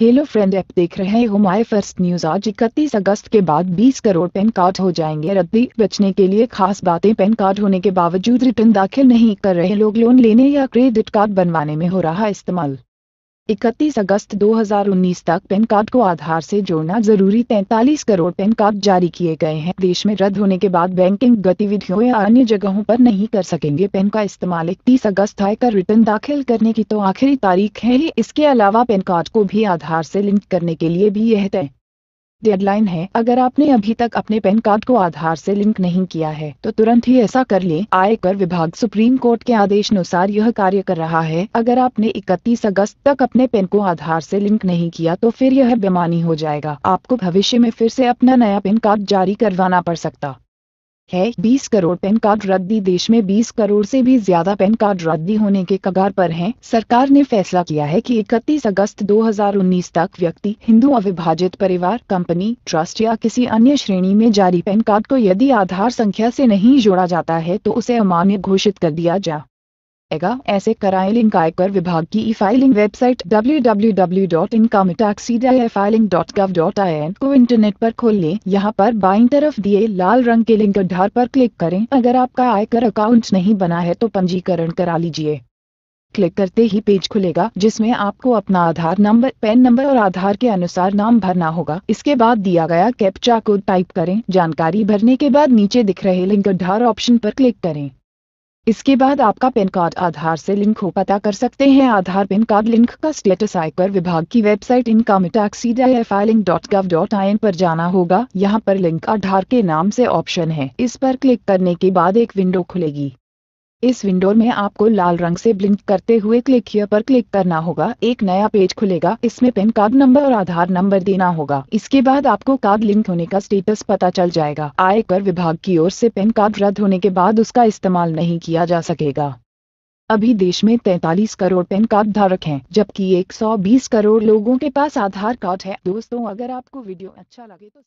Hello friend app देख रहे हो माय फर्स्ट न्यूज आज इकतीस अगस्त के बाद 20 करोड़ पैन कार्ड हो जाएंगे रद्दी बचने के लिए खास बातें पैन कार्ड होने के बावजूद रिटर्न दाखिल नहीं कर रहे लोग लोन लेने या क्रेडिट कार्ड बनवाने में हो रहा इस्तेमाल इकतीस अगस्त 2019 तक पैन कार्ड को आधार से जोड़ना जरूरी 43 करोड़ पैन कार्ड जारी किए गए हैं देश में रद्द होने के बाद बैंकिंग गतिविधियों या अन्य जगहों पर नहीं कर सकेंगे पैन का इस्तेमाल इकतीस अगस्त आयकर रिटर्न दाखिल करने की तो आखिरी तारीख है इसके अलावा पैन कार्ड को भी आधार से लिंक करने के लिए भी यह तय डेडलाइन है अगर आपने अभी तक अपने पैन कार्ड को आधार से लिंक नहीं किया है तो तुरंत ही ऐसा कर ले आयकर विभाग सुप्रीम कोर्ट के आदेश अनुसार यह कार्य कर रहा है अगर आपने 31 अगस्त तक अपने पैन को आधार से लिंक नहीं किया तो फिर यह बेमानी हो जाएगा आपको भविष्य में फिर से अपना नया पैन कार्ड जारी करवाना पड़ सकता है 20 करोड़ पैन कार्ड रद्दी देश में 20 करोड़ से भी ज्यादा पैन कार्ड रद्दी होने के कगार पर हैं। सरकार ने फैसला किया है कि 31 अगस्त 2019 तक व्यक्ति हिंदू अविभाजित परिवार कंपनी ट्रस्ट या किसी अन्य श्रेणी में जारी पैन कार्ड को यदि आधार संख्या से नहीं जोड़ा जाता है तो उसे अमान्य घोषित कर दिया जा एगा ऐसे कराए लिंक आयकर विभाग की ई फाइलिंग वेबसाइट www.incomeTax.filing.gov.in को इंटरनेट पर खोल लें यहाँ पर बाईं तरफ दिए लाल रंग के लिंक आधार पर क्लिक करें अगर आपका आयकर अकाउंट नहीं बना है तो पंजीकरण करा लीजिए क्लिक करते ही पेज खुलेगा जिसमें आपको अपना आधार नंबर पैन नंबर और आधार के अनुसार नाम भरना होगा इसके बाद दिया गया कैप्चा कोड टाइप करें जानकारी भरने के बाद नीचे दिख रहे लिंक आधार ऑप्शन पर क्लिक करें इसके बाद आपका पैन कार्ड आधार से लिंक हो पता कर सकते हैं आधार पैन कार्ड लिंक का स्टेटस आयकर विभाग की website income tax filing dot gov dot I आरोप जाना होगा यहाँ पर लिंक आधार के नाम से ऑप्शन है इस पर क्लिक करने के बाद एक विंडो खुलेगी इस विंडो में आपको लाल रंग से ब्लिंक करते हुए क्लिक हियर पर क्लिक करना होगा एक नया पेज खुलेगा इसमें पेन कार्ड नंबर और आधार नंबर देना होगा इसके बाद आपको कार्ड लिंक होने का स्टेटस पता चल जाएगा आयकर विभाग की ओर से पेन कार्ड रद्द होने के बाद उसका इस्तेमाल नहीं किया जा सकेगा अभी देश में 43 करोड़ पेन कार्ड धारक हैं, जबकि 120 करोड़ लोगों के पास आधार कार्ड है दोस्तों अगर आपको वीडियो अच्छा लगे तो